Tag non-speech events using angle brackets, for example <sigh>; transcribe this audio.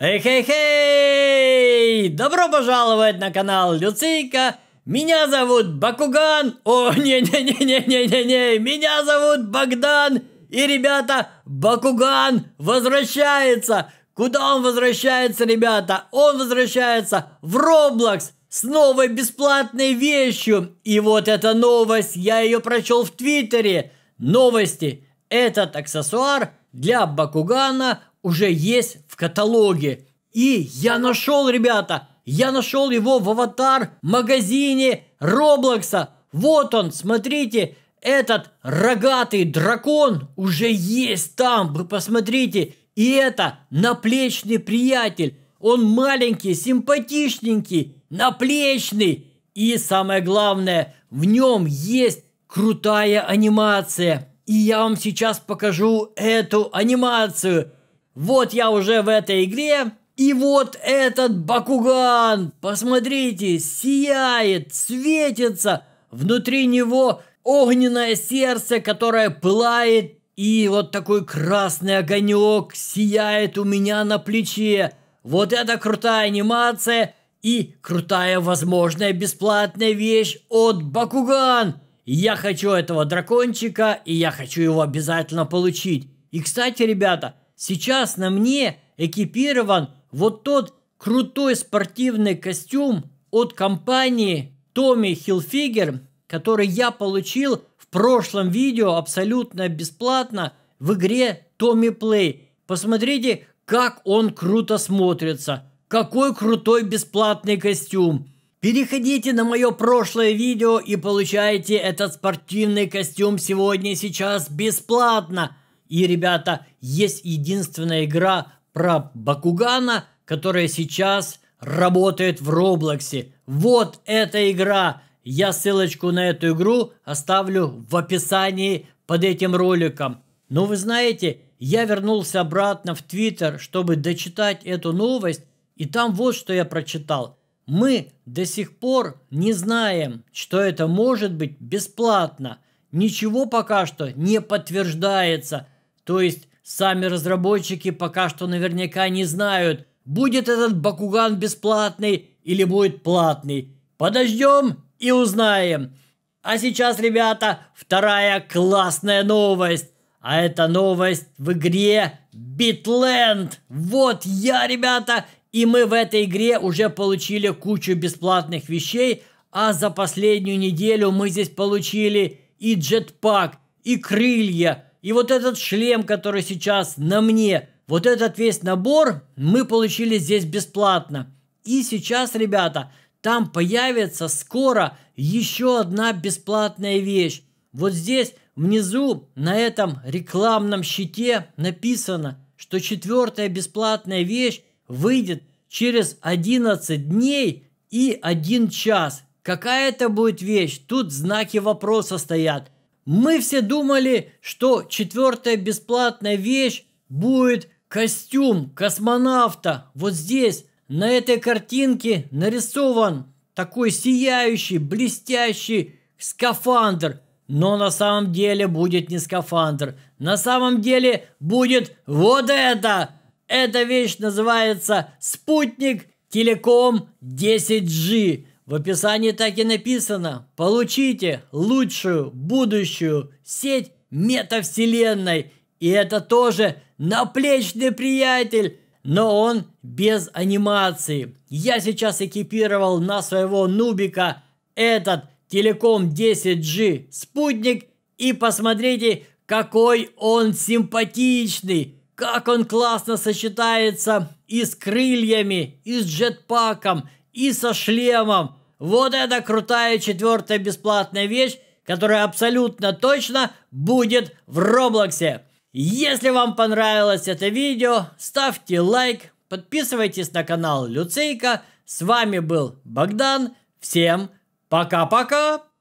Эй-хей-хей! Добро пожаловать на канал Люцика. Меня зовут Бакуган! О, <laughs> не-не-не-не-не-не-не! Меня зовут Богдан! И, ребята, Бакуган возвращается! Куда он возвращается, ребята? Он возвращается в Roblox с новой бесплатной вещью! И вот эта новость, я ее прочел в Твиттере. Новости. Этот аксессуар для Бакугана уже есть в каталоге. И я нашел, ребята, я нашел его в аватар магазине Роблокса. Вот он, смотрите, этот рогатый дракон уже есть там, вы посмотрите. И это наплечный приятель. Он маленький, симпатичненький, наплечный. И самое главное, в нем есть крутая анимация. И я вам сейчас покажу эту анимацию – вот я уже в этой игре, и вот этот Бакуган, посмотрите, сияет, светится, внутри него огненное сердце, которое пылает, и вот такой красный огонек сияет у меня на плече. Вот это крутая анимация и крутая возможная бесплатная вещь от Бакуган. Я хочу этого дракончика, и я хочу его обязательно получить. И, кстати, ребята, Сейчас на мне экипирован вот тот крутой спортивный костюм от компании Tommy Hilfiger, который я получил в прошлом видео абсолютно бесплатно в игре Tommy Play. Посмотрите, как он круто смотрится. Какой крутой бесплатный костюм. Переходите на мое прошлое видео и получайте этот спортивный костюм сегодня сейчас бесплатно. И, ребята, есть единственная игра про Бакугана, которая сейчас работает в Роблоксе. Вот эта игра. Я ссылочку на эту игру оставлю в описании под этим роликом. Но вы знаете, я вернулся обратно в Твиттер, чтобы дочитать эту новость, и там вот что я прочитал. Мы до сих пор не знаем, что это может быть бесплатно. Ничего пока что не подтверждается – то есть сами разработчики пока что наверняка не знают, будет этот Бакуган бесплатный или будет платный. Подождем и узнаем. А сейчас, ребята, вторая классная новость. А это новость в игре Битленд. Вот я, ребята, и мы в этой игре уже получили кучу бесплатных вещей, а за последнюю неделю мы здесь получили и джетпак, и крылья, и вот этот шлем, который сейчас на мне, вот этот весь набор мы получили здесь бесплатно. И сейчас, ребята, там появится скоро еще одна бесплатная вещь. Вот здесь внизу на этом рекламном щите написано, что четвертая бесплатная вещь выйдет через 11 дней и 1 час. Какая это будет вещь? Тут знаки вопроса стоят. Мы все думали, что четвертая бесплатная вещь будет костюм космонавта. Вот здесь, на этой картинке, нарисован такой сияющий, блестящий скафандр. Но на самом деле будет не скафандр. На самом деле будет вот это. Эта вещь называется спутник Телеком 10G. В описании так и написано. Получите лучшую будущую сеть метавселенной. И это тоже наплечный приятель, но он без анимации. Я сейчас экипировал на своего нубика этот Телеком 10G спутник и посмотрите, какой он симпатичный, как он классно сочетается и с крыльями, и с джетпаком, и со шлемом. Вот это крутая четвертая бесплатная вещь, которая абсолютно точно будет в Роблоксе. Если вам понравилось это видео, ставьте лайк, подписывайтесь на канал Люцейка. С вами был Богдан. Всем пока-пока!